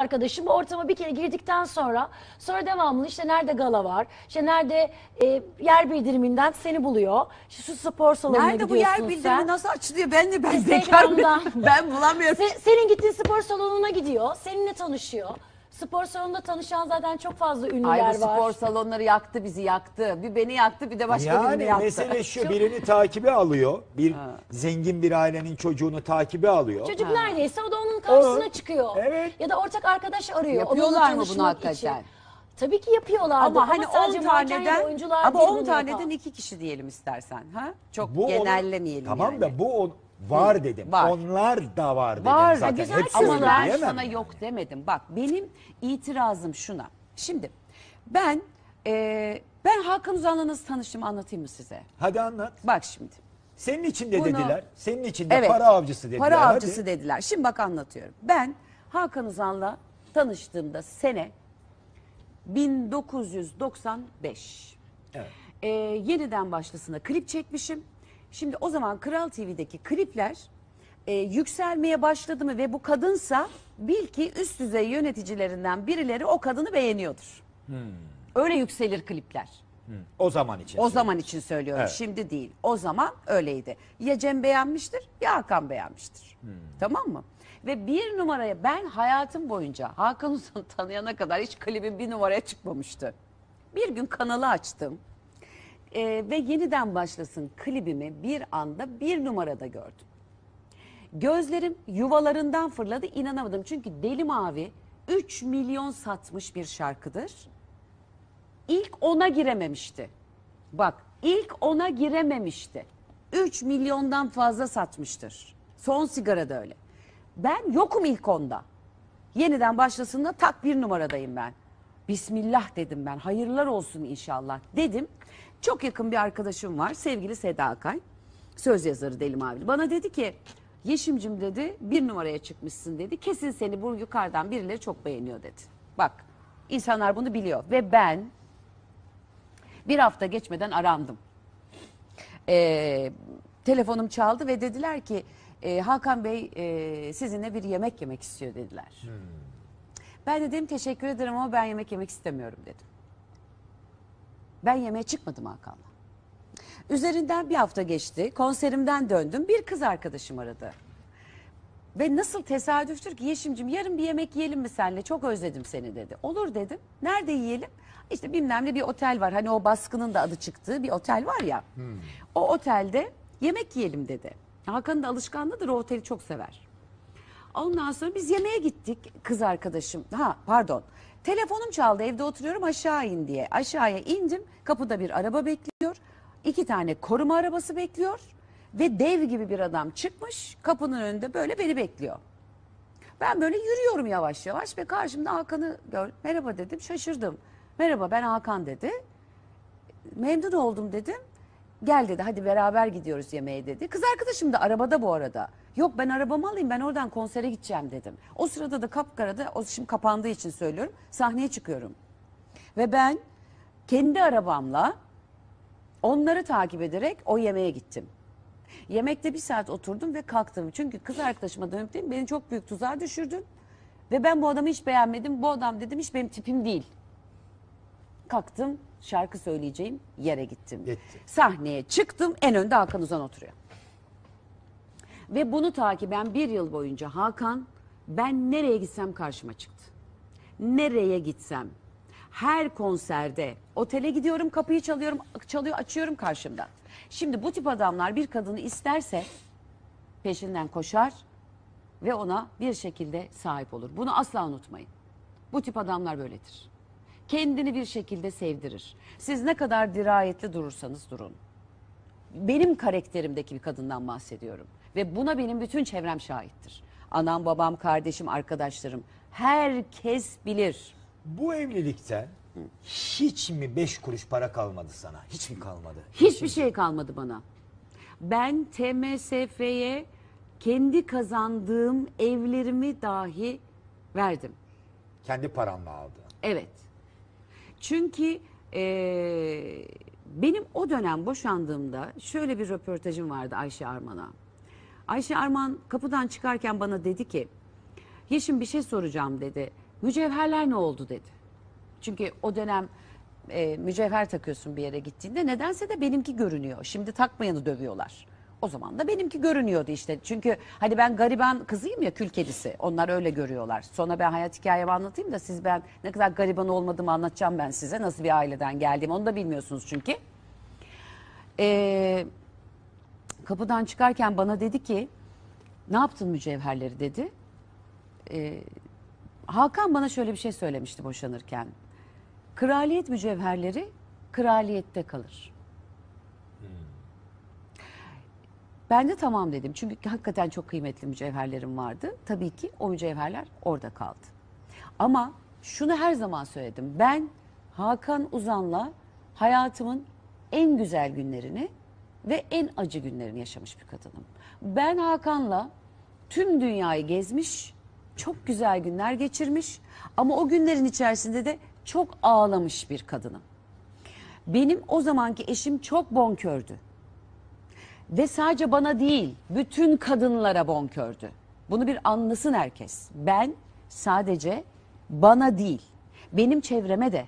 arkadaşım bu ortama bir kere girdikten sonra sonra devamlı işte nerede gala var işte nerede e, yer bildiriminden seni buluyor işte şu spor salonuna Nerede bu yer bildirimi sen. nasıl açılıyor? Ben de ben bekar Ben bulamıyorum. Se- senin gittiğin spor salonuna gidiyor seninle tanışıyor Spor salonunda tanışan zaten çok fazla ünlüler Ay bu var. spor salonları yaktı bizi yaktı. Bir beni yaktı bir de başka birini Yani yaktı. mesele şu birini takibi alıyor. Bir zengin bir ailenin çocuğunu takibi alıyor. Çocuk neredeyse o da onun karşısına Olur. çıkıyor. Evet. Ya da ortak arkadaş arıyor. Yapıyorlar mı bunu tanışmak hakikaten? Tabii ki yapıyorlar. Ama hani 10 taneden ama 10 taneden 2 kişi diyelim istersen ha? Çok onun- genellemeyelim tamam yani. da bu on- Var dedim. Var. Onlar da var dedim Var. zaten. Güzel Hepsi öyle ben sana yok demedim. Bak benim itirazım şuna. Şimdi ben e, ben Hakan Uzan'la nasıl tanıştım anlatayım mı size? Hadi anlat. Bak şimdi. Senin için de dediler. Senin için de Evet. para avcısı dediler. Para Hadi. avcısı dediler. Şimdi bak anlatıyorum. Ben Hakan Uzan'la tanıştığımda sene 1995. Evet. Ee, yeniden başlasına klip çekmişim. Şimdi o zaman Kral TV'deki klipler e, yükselmeye başladı mı ve bu kadınsa bil ki üst düzey yöneticilerinden birileri o kadını beğeniyordur. Hmm. Öyle yükselir klipler. Hmm. O zaman için. O zaman için söylüyorum. Evet. Şimdi değil. O zaman öyleydi. Ya Cem beğenmiştir ya Hakan beğenmiştir. Hmm. Tamam mı? Ve bir numaraya ben hayatım boyunca Hakan Uzun'u tanıyana kadar hiç klibim bir numaraya çıkmamıştı. Bir gün kanalı açtım e, ve yeniden başlasın klibimi bir anda bir numarada gördüm. Gözlerim yuvalarından fırladı inanamadım. Çünkü Deli Mavi 3 milyon satmış bir şarkıdır. İlk ona girememişti. Bak ilk ona girememişti. 3 milyondan fazla satmıştır. Son sigara da öyle. Ben yokum ilk onda. Yeniden başlasında tak bir numaradayım ben. Bismillah dedim ben. Hayırlar olsun inşallah dedim. Çok yakın bir arkadaşım var. Sevgili Seda Akay. Söz yazarı Deli Mavili. Bana dedi ki Yeşimcim dedi bir numaraya çıkmışsın dedi. Kesin seni bu yukarıdan birileri çok beğeniyor dedi. Bak insanlar bunu biliyor. Ve ben bir hafta geçmeden arandım. Ee, telefonum çaldı ve dediler ki e, Hakan Bey e, sizinle bir yemek yemek istiyor dediler. Hmm. Ben dedim teşekkür ederim ama ben yemek yemek istemiyorum dedim. Ben yemeğe çıkmadım Hakan'la. Üzerinden bir hafta geçti. Konserimden döndüm. Bir kız arkadaşım aradı. Ve nasıl tesadüftür ki Yeşim'cim yarın bir yemek yiyelim mi senle? Çok özledim seni dedi. Olur dedim. Nerede yiyelim? İşte bilmem ne bir otel var. Hani o baskının da adı çıktığı bir otel var ya. Hmm. O otelde yemek yiyelim dedi. Hakan'ın da alışkanlığıdır o oteli çok sever. Ondan sonra biz yemeğe gittik kız arkadaşım. Ha pardon. Telefonum çaldı evde oturuyorum aşağı in diye. Aşağıya indim kapıda bir araba bekliyor. İki tane koruma arabası bekliyor. Ve dev gibi bir adam çıkmış kapının önünde böyle beni bekliyor. Ben böyle yürüyorum yavaş yavaş ve karşımda Hakan'ı gör. Merhaba dedim şaşırdım. Merhaba ben Hakan dedi. Memnun oldum dedim. Gel dedi hadi beraber gidiyoruz yemeğe dedi. Kız arkadaşım da arabada bu arada. Yok ben arabamı alayım ben oradan konsere gideceğim dedim. O sırada da kapkarada o şimdi kapandığı için söylüyorum sahneye çıkıyorum. Ve ben kendi arabamla onları takip ederek o yemeğe gittim. Yemekte bir saat oturdum ve kalktım. Çünkü kız arkadaşıma dönüp dedim beni çok büyük tuzağa düşürdün. Ve ben bu adamı hiç beğenmedim. Bu adam dedim hiç benim tipim değil kalktım şarkı söyleyeceğim yere gittim. Gitti. Sahneye çıktım en önde Hakan Uzan oturuyor. Ve bunu takiben bir yıl boyunca Hakan ben nereye gitsem karşıma çıktı. Nereye gitsem her konserde otele gidiyorum kapıyı çalıyorum çalıyor açıyorum karşımda. Şimdi bu tip adamlar bir kadını isterse peşinden koşar ve ona bir şekilde sahip olur. Bunu asla unutmayın. Bu tip adamlar böyledir kendini bir şekilde sevdirir. Siz ne kadar dirayetli durursanız durun. Benim karakterimdeki bir kadından bahsediyorum. Ve buna benim bütün çevrem şahittir. Anam, babam, kardeşim, arkadaşlarım. Herkes bilir. Bu evlilikten hiç mi beş kuruş para kalmadı sana? Hiç mi kalmadı? Hiçbir şey kalmadı bana. Ben TMSF'ye kendi kazandığım evlerimi dahi verdim. Kendi paranla aldın. Evet. Çünkü e, benim o dönem boşandığımda şöyle bir röportajım vardı Ayşe Arman'a. Ayşe Arman kapıdan çıkarken bana dedi ki, Yeşim bir şey soracağım dedi. Mücevherler ne oldu dedi. Çünkü o dönem e, mücevher takıyorsun bir yere gittiğinde nedense de benimki görünüyor. Şimdi takmayanı dövüyorlar. O zaman da benimki görünüyordu işte. Çünkü hani ben gariban kızıyım ya kül kedisi. Onlar öyle görüyorlar. Sonra ben hayat hikayemi anlatayım da siz ben ne kadar gariban olmadığımı anlatacağım ben size. Nasıl bir aileden geldiğimi onu da bilmiyorsunuz çünkü. Ee, kapıdan çıkarken bana dedi ki ne yaptın mücevherleri dedi. Ee, Hakan bana şöyle bir şey söylemişti boşanırken. Kraliyet mücevherleri kraliyette kalır. Ben de tamam dedim. Çünkü hakikaten çok kıymetli mücevherlerim vardı. Tabii ki o mücevherler orada kaldı. Ama şunu her zaman söyledim. Ben Hakan Uzan'la hayatımın en güzel günlerini ve en acı günlerini yaşamış bir kadınım. Ben Hakan'la tüm dünyayı gezmiş, çok güzel günler geçirmiş ama o günlerin içerisinde de çok ağlamış bir kadınım. Benim o zamanki eşim çok bonkördü. Ve sadece bana değil, bütün kadınlara bonkördü. Bunu bir anlasın herkes. Ben sadece bana değil, benim çevreme de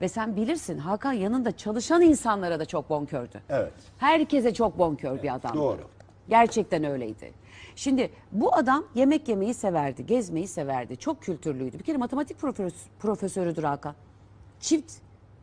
ve sen bilirsin Hakan yanında çalışan insanlara da çok bonkördü. Evet. Herkese çok bonkör evet, bir adam. Doğru. Gerçekten öyleydi. Şimdi bu adam yemek yemeyi severdi, gezmeyi severdi. Çok kültürlüydü. Bir kere matematik profes profesörüdür Hakan. Çift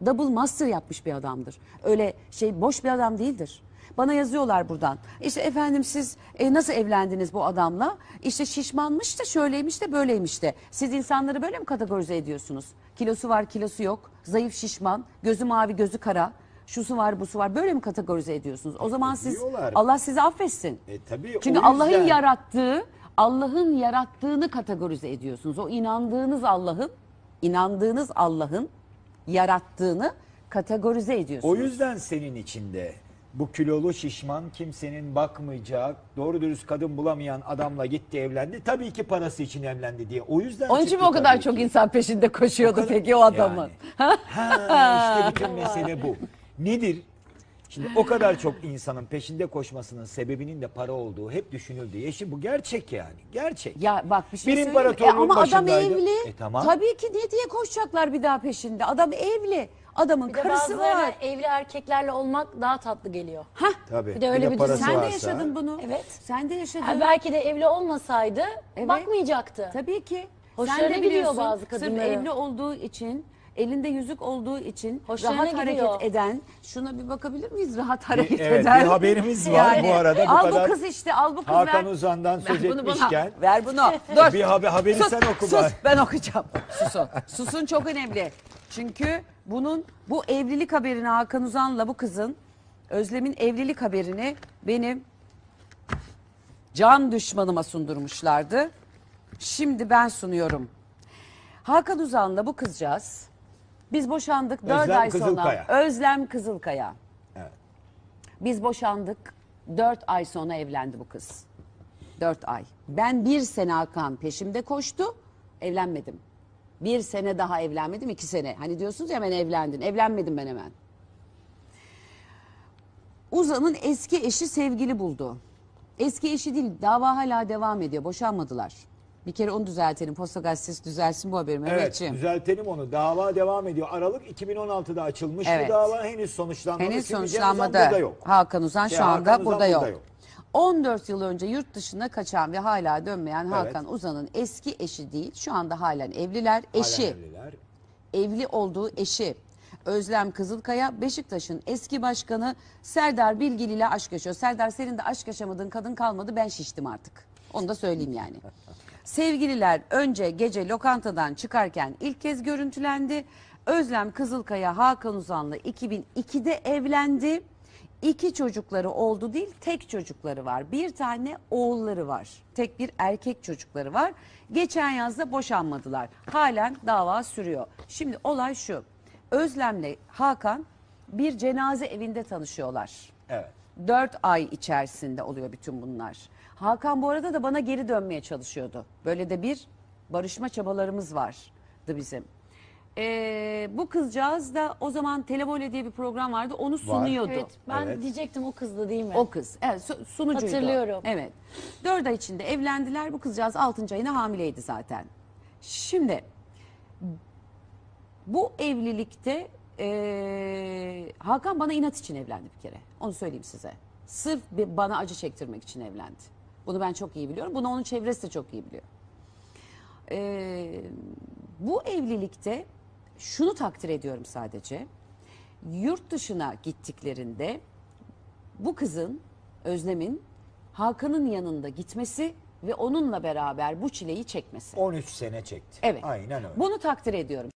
double master yapmış bir adamdır. Öyle şey boş bir adam değildir. Bana yazıyorlar buradan. İşte efendim siz e, nasıl evlendiniz bu adamla? İşte şişmanmış da şöyleymiş de böyleymiş de. Siz insanları böyle mi kategorize ediyorsunuz? Kilosu var kilosu yok. Zayıf şişman. Gözü mavi gözü kara. Şusu var busu var. Böyle mi kategorize ediyorsunuz? O zaman siz Diyorlar. Allah sizi affetsin. E, tabii, Çünkü o Allah'ın yarattığı Allah'ın yarattığını kategorize ediyorsunuz. O inandığınız Allah'ın inandığınız Allah'ın yarattığını kategorize ediyorsunuz. O yüzden senin içinde bu kilolu şişman kimsenin bakmayacak doğru dürüst kadın bulamayan adamla gitti evlendi. Tabii ki parası için evlendi diye. O yüzden Onun için mi o kadar çok ki. insan peşinde koşuyordu o kadar, peki o adamın? Yani. ha, işte bütün mesele bu. Nedir? Şimdi o kadar çok insanın peşinde koşmasının sebebinin de para olduğu hep düşünüldü. Ya e şimdi bu gerçek yani. Gerçek. Ya bak bir şey bir söyleyeyim. E, ama adam evli. E, tamam. Tabii ki niye diye koşacaklar bir daha peşinde? Adam evli. Adamın Bir karısı bazılarına var. evli erkeklerle olmak daha tatlı geliyor. Ha Tabii. Bir de öyle bir düzen- parası Sen de yaşadın bunu. Evet. Sen de yaşadın. Ha, belki de evli olmasaydı Evet. bakmayacaktı. Tabii ki. Hoşlarına Sen de gidiyor biliyorsun, bazı kadınların. Sırf evli olduğu için, elinde yüzük olduğu için Hoşlarına rahat gidiyor. hareket eden. Şuna bir bakabilir miyiz? Rahat hareket evet, eden. bir haberimiz var bu arada. Bu al kadar bu kız işte, al bu kız Hakan ver. Uzan'dan söz Ver bunu bana. Ver bunu. Dur. bir haber, haberi sen oku sus, bari. ben okuyacağım. Susun. Susun çok önemli. Çünkü bunun bu evlilik haberini Hakan Uzan'la bu kızın Özlem'in evlilik haberini benim can düşmanıma sundurmuşlardı. Şimdi ben sunuyorum. Hakan Uzan'la bu kızcağız biz boşandık 4 ay Kızılkaya. sonra. Özlem Kızılkaya. Evet. Biz boşandık 4 ay sonra evlendi bu kız. 4 ay. Ben bir sene Hakan peşimde koştu evlenmedim bir sene daha evlenmedim iki sene. Hani diyorsunuz ya hemen evlendin. Evlenmedim ben hemen. Uzan'ın eski eşi sevgili buldu. Eski eşi değil dava hala devam ediyor. Boşanmadılar. Bir kere onu düzeltelim. Posta gazetesi düzelsin bu haberi Evet düzeltelim onu. Dava devam ediyor. Aralık 2016'da açılmış. Evet. Bu dava henüz sonuçlanmadı. Henüz Çünkü Cem sonuçlanmadı. yok. Hakan Uzan Şey, şu anda Hakan Uzan burada yok. 14 yıl önce yurt dışına kaçan ve hala dönmeyen Hakan Uzan'ın eski eşi değil, şu anda halen evliler, eşi, Evliler. evli olduğu eşi Özlem Kızılkaya, Beşiktaş'ın eski başkanı Serdar Bilgili ile aşk yaşıyor. Serdar senin de aşk yaşamadığın kadın kalmadı, ben şiştim artık. Onu da söyleyeyim yani. Sevgililer önce gece lokantadan çıkarken ilk kez görüntülendi. Özlem Kızılkaya Hakan Uzan'la 2002'de evlendi iki çocukları oldu değil tek çocukları var. Bir tane oğulları var. Tek bir erkek çocukları var. Geçen yazda boşanmadılar. Halen dava sürüyor. Şimdi olay şu. Özlem'le Hakan bir cenaze evinde tanışıyorlar. Evet. Dört ay içerisinde oluyor bütün bunlar. Hakan bu arada da bana geri dönmeye çalışıyordu. Böyle de bir barışma çabalarımız vardı bizim. Ee, bu kızcağız da o zaman Televole diye bir program vardı onu sunuyordu. Evet ben Evet. diyecektim o kızdı değil mi? O kız. Evet sunucuydu. Hatırlıyorum. Evet. Dört ay içinde evlendiler. Bu kızcağız 6. ayına hamileydi zaten. Şimdi bu evlilikte eee, Hakan bana inat için evlendi bir kere. Onu söyleyeyim size. Sırf bir- bana acı çektirmek için evlendi. Bunu ben çok iyi biliyorum. Bunu onun çevresi de çok iyi biliyor. Eee, bu evlilikte şunu takdir ediyorum sadece. Yurt dışına gittiklerinde bu kızın, Özlem'in Hakan'ın yanında gitmesi ve onunla beraber bu çileyi çekmesi. 13 sene çekti. Evet. Aynen öyle. Bunu takdir ediyorum.